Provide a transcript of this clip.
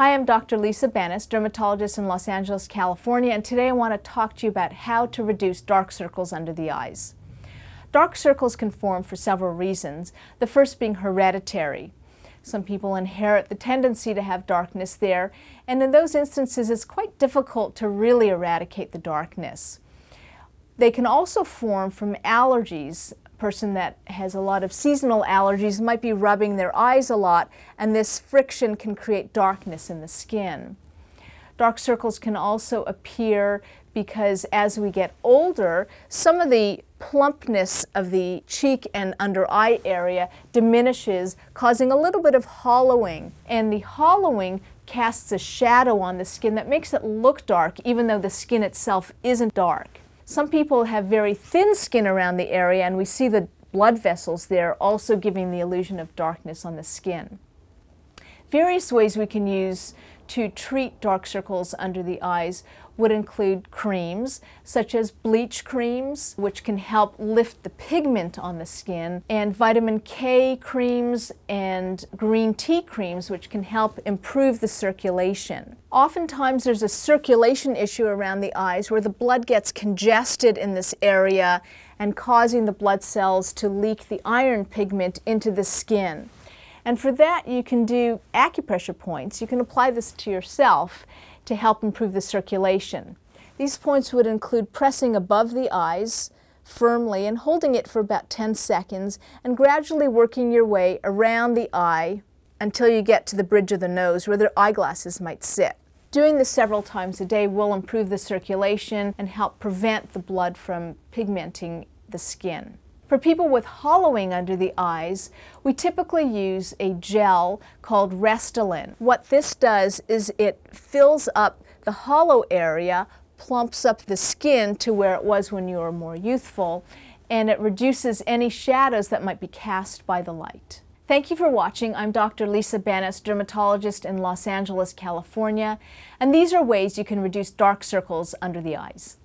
Hi, I'm Dr. Lisa Bannis, dermatologist in Los Angeles, California, and today I want to talk to you about how to reduce dark circles under the eyes. Dark circles can form for several reasons, the first being hereditary. Some people inherit the tendency to have darkness there, and in those instances it's quite difficult to really eradicate the darkness. They can also form from allergies person that has a lot of seasonal allergies might be rubbing their eyes a lot, and this friction can create darkness in the skin. Dark circles can also appear because as we get older, some of the plumpness of the cheek and under eye area diminishes, causing a little bit of hollowing. And the hollowing casts a shadow on the skin that makes it look dark, even though the skin itself isn't dark. Some people have very thin skin around the area, and we see the blood vessels there also giving the illusion of darkness on the skin. Various ways we can use to treat dark circles under the eyes would include creams such as bleach creams, which can help lift the pigment on the skin, and vitamin K creams and green tea creams, which can help improve the circulation. Oftentimes, there's a circulation issue around the eyes where the blood gets congested in this area and causing the blood cells to leak the iron pigment into the skin. And for that, you can do acupressure points. You can apply this to yourself to help improve the circulation. These points would include pressing above the eyes firmly and holding it for about 10 seconds and gradually working your way around the eye until you get to the bridge of the nose where their eyeglasses might sit. Doing this several times a day will improve the circulation and help prevent the blood from pigmenting the skin. For people with hollowing under the eyes, we typically use a gel called Restylane. What this does is it fills up the hollow area, plumps up the skin to where it was when you were more youthful, and it reduces any shadows that might be cast by the light. Thank you for watching. I'm Dr. Lisa Banas, dermatologist in Los Angeles, California, and these are ways you can reduce dark circles under the eyes.